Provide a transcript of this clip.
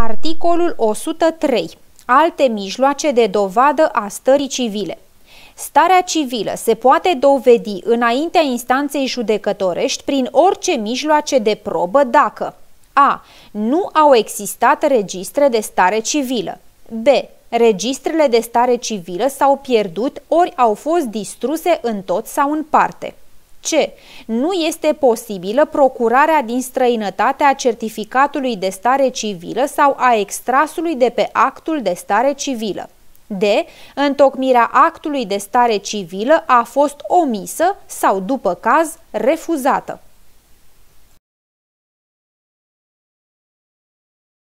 Articolul 103. Alte mijloace de dovadă a stării civile. Starea civilă se poate dovedi înaintea instanței judecătorești prin orice mijloace de probă dacă a. Nu au existat registre de stare civilă. b. Registrele de stare civilă s-au pierdut ori au fost distruse în tot sau în parte. C. Nu este posibilă procurarea din străinătate a certificatului de stare civilă sau a extrasului de pe actul de stare civilă. D. Întocmirea actului de stare civilă a fost omisă sau, după caz, refuzată.